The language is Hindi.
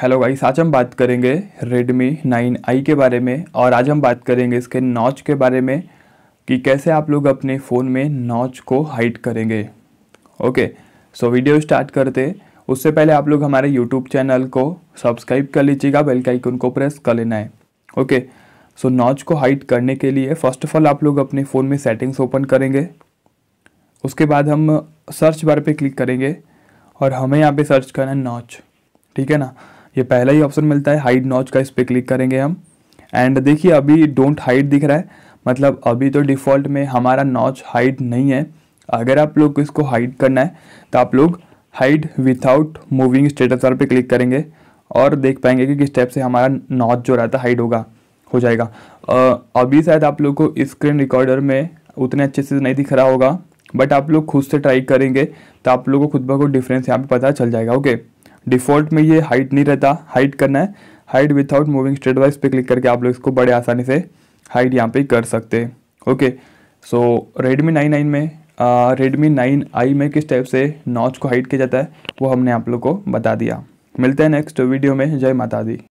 हेलो गाइस आज हम बात करेंगे Redmi 9i के बारे में और आज हम बात करेंगे इसके नॉच के बारे में कि कैसे आप लोग अपने फ़ोन में नॉच को हाइट करेंगे ओके सो वीडियो स्टार्ट करते उससे पहले आप लोग हमारे यूट्यूब चैनल को सब्सक्राइब कर लीजिएगा बेल का आइकन को प्रेस कर लेना है ओके सो नॉच को हाइट करने के लिए फ़र्स्ट ऑफ ऑल आप लोग अपने फ़ोन में सेटिंग्स ओपन करेंगे उसके बाद हम सर्च बार पे क्लिक करेंगे और हमें यहाँ पे सर्च करना है नॉच ठीक है ना ये पहला ही ऑप्शन मिलता है हाइड नॉच का इस पर क्लिक करेंगे हम एंड देखिए अभी डोंट हाइड दिख रहा है मतलब अभी तो डिफ़ॉल्ट में हमारा नॉच हाइड नहीं है अगर आप लोग इसको हाइड करना है तो आप लोग हाइड विथआउट मूविंग स्टेटस पर क्लिक करेंगे और देख पाएंगे कि किस स्टेप से हमारा नॉच जो रहता है हाइड होगा हो जाएगा अभी शायद आप लोग को स्क्रीन रिकॉर्डर में उतने अच्छे से नहीं दिख रहा होगा बट आप लोग खुद से ट्राई करेंगे तो आप लोग को खुद ब खुद डिफरेंस यहाँ पे पता चल जाएगा ओके okay? डिफ़ॉल्ट में ये हाइट नहीं रहता हाइट करना है हाइट विथआउट मूविंग स्ट्रेट वाइज पे क्लिक करके आप लोग इसको बड़े आसानी से हाइट यहाँ पे कर सकते हैं okay so Redmi nine nine में रेडमी नाइन आई में किस टाइप से नॉच को हाइट किया जाता है वो हमने आप लोग को बता दिया मिलते हैं नेक्स्ट वीडियो में जय माता दी